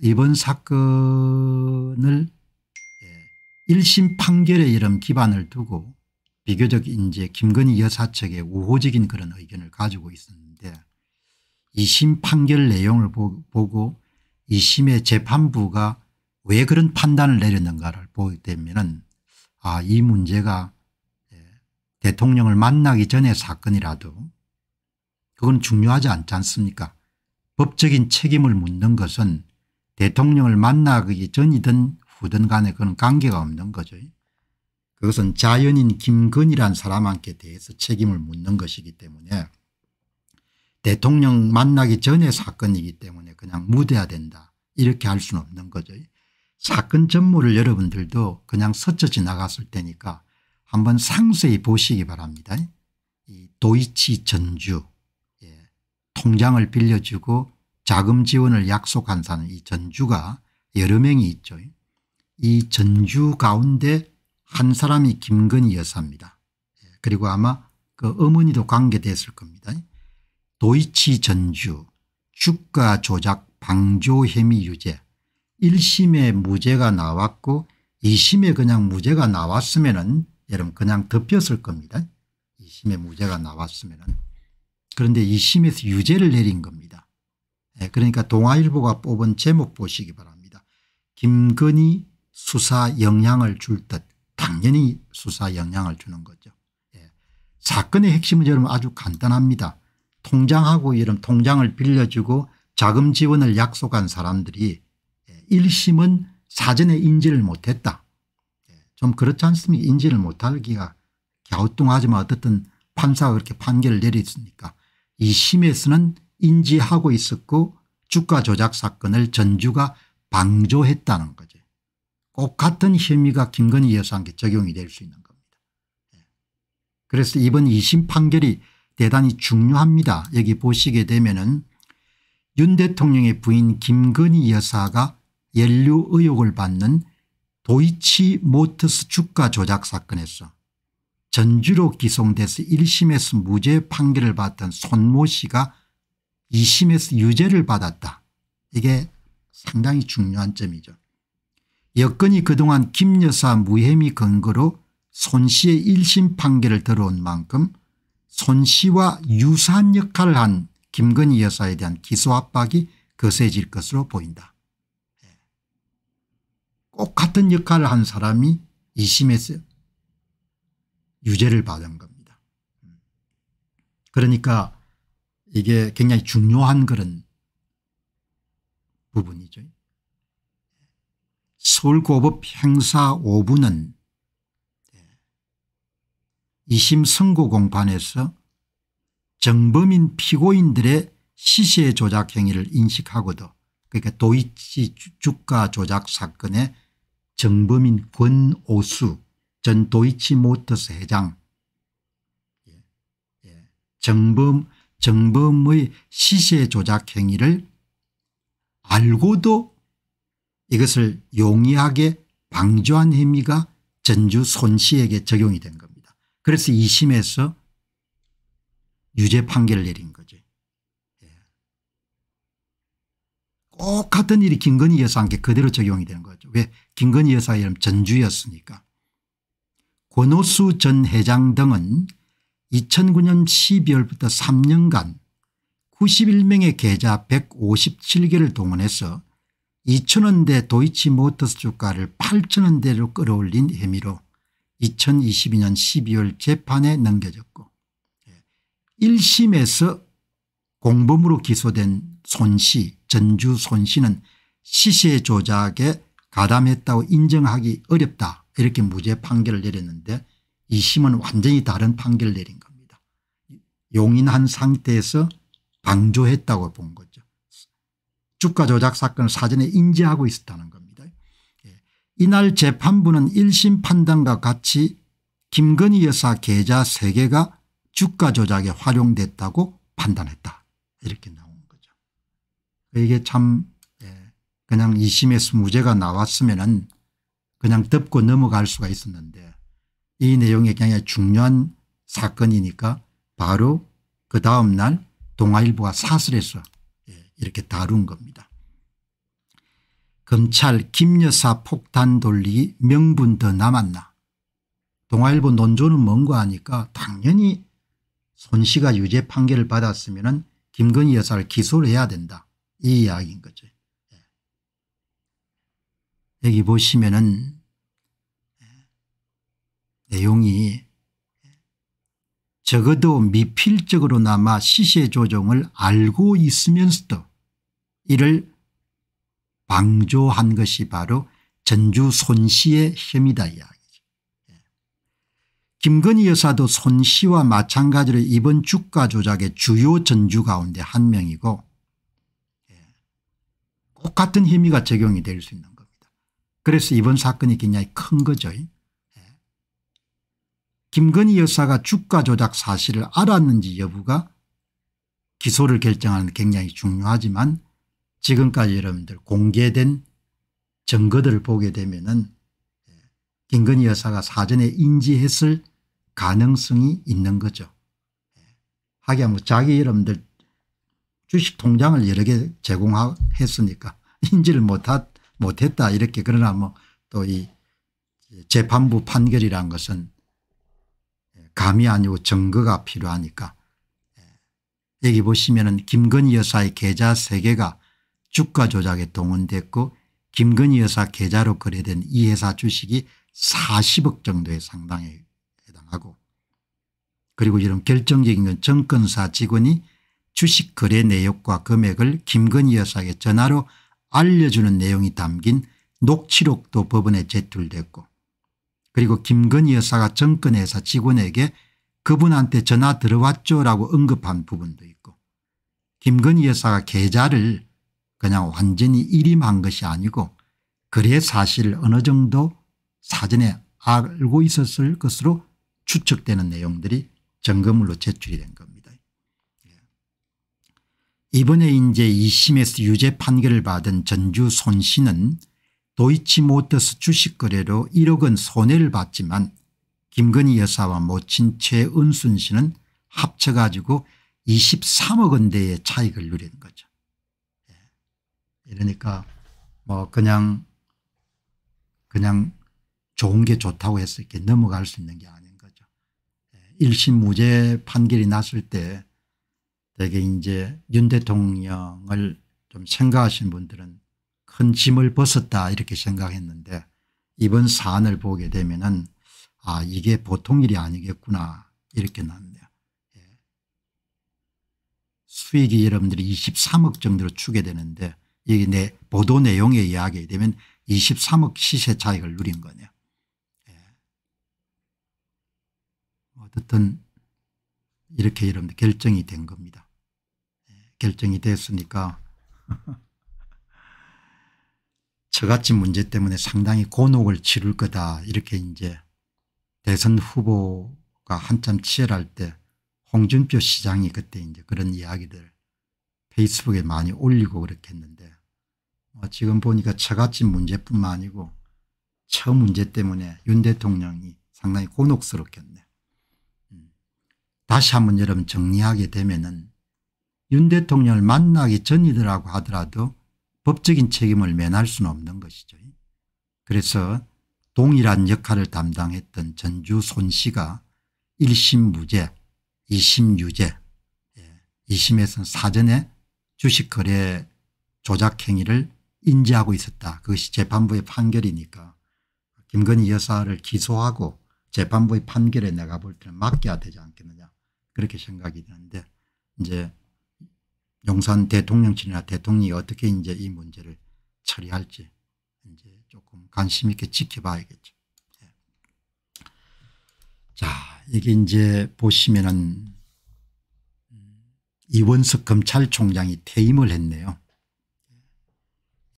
이번 사건을 1심 예, 판결에 이런 기반을 두고 비교적 이제 김건희 여사 측의 우호적인 그런 의견을 가지고 있었는데 2심 판결 내용을 보고 2심의 재판부가 왜 그런 판단을 내렸는가를 보게 되면 아, 이 문제가 예, 대통령을 만나기 전에 사건이라도 그건 중요하지 않지 않습니까 법적인 책임을 묻는 것은 대통령을 만나기 전이든 후든 간에 그런 관계가 없는 거죠. 그것은 자연인 김건희란 사람한테 대해서 책임을 묻는 것이기 때문에 대통령 만나기 전의 사건이기 때문에 그냥 묻어야 된다 이렇게 할 수는 없는 거죠. 사건 전모를 여러분들도 그냥 스쳐 지나갔을 테니까 한번 상세히 보시기 바랍니다. 도이치 전주 예. 통장을 빌려주고 자금 지원을 약속한 사는 이 전주가 여러 명이 있죠. 이 전주 가운데 한 사람이 김건희 여사입니다. 예, 그리고 아마 그 어머니도 관계됐을 겁니다. 도이치 전주 주가 조작 방조 혐의 유죄 1심에 무죄가 나왔고 2심에 그냥 무죄가 나왔으면 은 여러분 그냥 덮였을 겁니다. 2심에 무죄가 나왔으면 은 그런데 2심에서 유죄를 내린 겁니다. 예, 그러니까 동아일보가 뽑은 제목 보시기 바랍니다. 김건희 수사 영향을 줄 듯 당연히 수사 영향을 주는 거죠. 예. 사건의 핵심은 여러분 아주 간단합니다. 통장하고 이런 통장을 빌려주고 자금 지원을 약속한 사람들이 1심은 예, 사전에 인지를 못했다. 예, 좀 그렇지 않습니까 인지를 못할 기가 갸우뚱하지만 어쨌든 판사가 그렇게 판결을 내렸으니까 2심에서는 인지하고 있었고 주가 조작 사건을 전주가 방조했다는 거죠. 꼭 같은 혐의가 김건희 여사한테 적용이 될 수 있는 겁니다. 예. 그래서 이번 2심 판결이 대단히 중요합니다. 여기 보시게 되면 은윤 대통령의 부인 김건희 여사가 연류 의혹을 받는 도이치 모터스 주가 조작 사건에서 전주로 기송돼서 1심에서 무죄 판결을 받던 손모 씨가 2심에서 유죄를 받았다. 이게 상당히 중요한 점이죠. 여건이 그동안 김 여사 무혐의 근거로 손 씨의 1심 판결을 들어온 만큼 손 씨와 유사한 역할을 한 김건희 여사에 대한 기소 압박이 거세질 것으로 보인다. 예. 꼭 같은 역할을 한 사람이 2심에서 유죄를 받은 겁니다. 음. 그러니까 이게 굉장히 중요한 그런 부분이죠. 서울고법 행사 5부는 2심 선고 공판에서 정범인 피고인들의 시세 조작 행위를 인식하고도 그러니까 도이치 주가 조작 사건의 정범인 권오수 전 도이치모터스 회장 예, 예, 정범 정범의 시세 조작 행위를 알고도 이것을 용이하게 방조한 혐의가 전주 손씨에게 적용이 된 겁니다. 그래서 2심에서 유죄 판결을 내린 거죠. 예. 꼭 같은 일이 김건희 여사한테 그대로 적용이 되는 거죠. 왜 김건희 여사 이름 전주였으니까. 권오수전 회장 등은 2009년 12월부터 3년간 91명의 계좌 157개를 동원해서 2 0 0 0원대 도이치모터스 주가를 8천원대로 끌어올린 혐의로 2022년 12월 재판에 넘겨졌고 1심에서 공범으로 기소된 손씨 전주 손씨는 시세 조작에 가담했다고 인정하기 어렵다 이렇게 무죄 판결을 내렸는데 이 심은 완전히 다른 판결을 내린 겁니다. 용인한 상태에서 방조했다고 본 거죠. 주가 조작 사건을 사전에 인지하고 있었다는 겁니다. 예. 이날 재판부는 1심 판단과 같이 김건희 여사 계좌 3개가 주가 조작에 활용됐다고 판단했다. 이렇게 나온 거죠. 이게 참 예. 그냥 2심에서 무죄가 나왔으면 그냥 덮고 넘어갈 수가 있었는데 이 내용이 굉장히 중요한 사건이니까 바로 그 다음 날 동아일보가 사설에서 예, 이렇게 다룬 겁니다. 검찰 김여사 폭탄 돌리기 명분 더 남았나. 동아일보 논조는 뭔고 하니까 당연히 손 씨가 유죄 판결을 받았으면 은 김건희 여사를 기소를 해야 된다. 이 이야기인 거죠. 예. 여기 보시면은 내용이 적어도 미필적으로나마 시세 조정을 알고 있으면서도 이를 방조한 것이 바로 전주 손씨의 혐의다 이야기죠. 예. 김건희 여사도 손씨와 마찬가지로 이번 주가 조작의 주요 전주 가운데 한 명이고 똑같은 예. 혐의가 적용이 될 수 있는 겁니다. 그래서 이번 사건이 굉장히 큰 거죠. 김건희 여사가 주가 조작 사실을 알았는지 여부가 기소를 결정하는 굉장히 중요하지만 지금까지 여러분들 공개된 증거들을 보게 되면 은 예, 김건희 여사가 사전에 인지했을 가능성이 있는 거죠. 예, 하기야 뭐 자기 여러분들 주식 통장을 여러 개 제공했으니까 인지를 못했다 이렇게 그러나 뭐 또 이 재판부 판결이란 것은 감이 아니고 증거가 필요하니까 예. 여기 보시면 은 김건희 여사의 계좌 3개가 주가 조작에 동원됐고 김건희 여사 계좌로 거래된 이 회사 주식이 40억 정도에 상당에 해당하고 그리고 이런 결정적인 건 정권사 직원이 주식 거래 내역과 금액을 김건희 여사에게 전화로 알려주는 내용이 담긴 녹취록도 법원에 제출됐고 그리고 김건희 여사가 정권회사 직원에게 그분한테 전화 들어왔죠라고 언급한 부분도 있고 김건희 여사가 계좌를 그냥 완전히 일임한 것이 아니고 그의사실 어느 정도 사전에 알고 있었을 것으로 추측되는 내용들이 점검으로 제출이 된 겁니다. 이번에 이제 2심에서 유죄 판결을 받은 전주 손 씨는 도이치모터스 주식거래로 1억 원 손해를 봤지만 김건희 여사와 모친 최은순 씨는 합쳐가지고 23억 원대의 차익을 누리는 거죠. 예. 이러니까 뭐 그냥 그냥 좋은 게 좋다고 해서 이렇게 넘어갈 수 있는 게 아닌 거죠. 1심 예. 무죄 판결이 났을 때 되게 이제 윤 대통령을 좀 생각하신 분들은 큰 짐을 벗었다 이렇게 생각했는데 이번 사안을 보게 되면 은아 이게 보통 일이 아니겠구나 이렇게 납니다. 예. 수익이 여러분들이 23억 정도로 추게 되는데 이게 내 보도 내용에 의하게 되면 23억 시세 차익을 누린 거네요. 예. 어쨌든 이렇게 여러분들 결정이 된 겁니다. 예. 결정이 됐으니까 처갓집 문제 때문에 상당히 곤혹을 치를 거다 이렇게 이제 대선 후보가 한참 치열할 때 홍준표 시장이 그때 이제 그런 이야기들 페이스북에 많이 올리고 그렇게 했는데 뭐 지금 보니까 처갓집 문제뿐만 아니고 처 문제 때문에 윤 대통령이 상당히 곤혹스럽겠네. 음. 다시 한번 여러분 정리하게 되면 은윤 대통령을 만나기 전이더라고 하더라도 법적인 책임을 면할 수는 없는 것이죠. 그래서 동일한 역할을 담당했던 전주 손 씨가 1심 무죄 2심 유죄 2심에서는 예, 사전에 주식거래 조작행위를 인지하고 있었다. 그것이 재판부의 판결이니까 김건희 여사를 기소하고 재판부의 판결에 내가 볼 때는 맡겨야 되지 않겠느냐 그렇게 생각이 드는데 이제 용산 대통령실이나 대통령이 어떻게 이제 이 문제를 처리할지 이제 조금 관심 있게 지켜봐야겠죠. 예. 자, 이게 이제 보시면은 음, 이원석 검찰총장이 퇴임을 했네요.